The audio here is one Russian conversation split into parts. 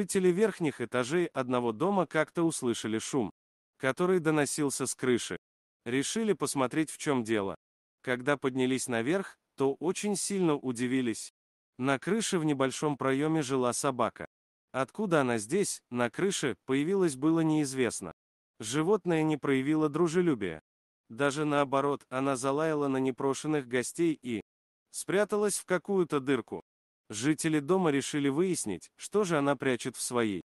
Жители верхних этажей одного дома как-то услышали шум, который доносился с крыши. Решили посмотреть, в чем дело. Когда поднялись наверх, то очень сильно удивились. На крыше в небольшом проеме жила собака. Откуда она здесь, на крыше, появилась было неизвестно. Животное не проявило дружелюбия. Даже наоборот, она залаяла на непрошенных гостей и спряталась в какую-то дырку. Жители дома решили выяснить, что же она прячет в своей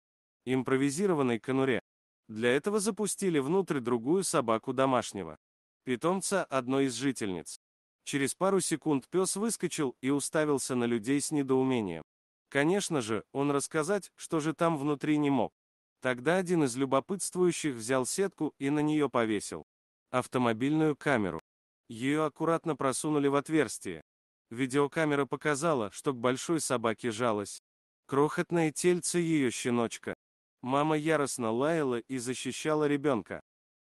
импровизированной конуре. Для этого запустили внутрь другую собаку домашнего. Питомца одной из жительниц. Через пару секунд пес выскочил и уставился на людей с недоумением. Конечно же, он рассказать, что же там внутри не мог. Тогда один из любопытствующих взял сетку и на нее повесил автомобильную камеру. Ее аккуратно просунули в отверстие, Видеокамера показала, что к большой собаке жалась. Крохотное тельце ее щеночка. Мама яростно лаяла и защищала ребенка.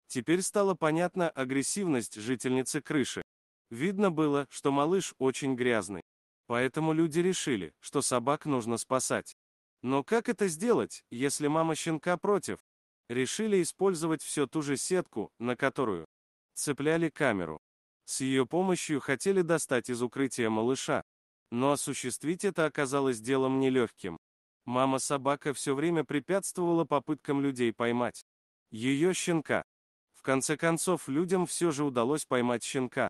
Теперь стала понятна агрессивность жительницы крыши. Видно было, что малыш очень грязный. Поэтому люди решили, что собак нужно спасать. Но как это сделать, если мама щенка против? Решили использовать всю ту же сетку, на которую цепляли камеру. С ее помощью хотели достать из укрытия малыша. Но осуществить это оказалось делом нелегким. Мама-собака все время препятствовала попыткам людей поймать. Ее щенка. В конце концов, людям все же удалось поймать щенка.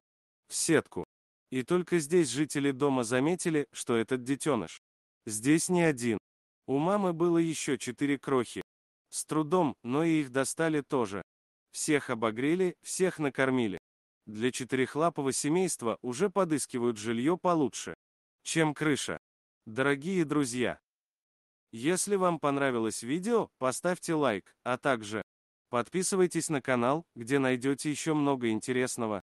В сетку. И только здесь жители дома заметили, что этот детеныш. Здесь не один. У мамы было еще четыре крохи. С трудом, но и их достали тоже. Всех обогрели, всех накормили. Для четырехлапого семейства уже подыскивают жилье получше, чем крыша. Дорогие друзья, если вам понравилось видео, поставьте лайк, а также подписывайтесь на канал, где найдете еще много интересного.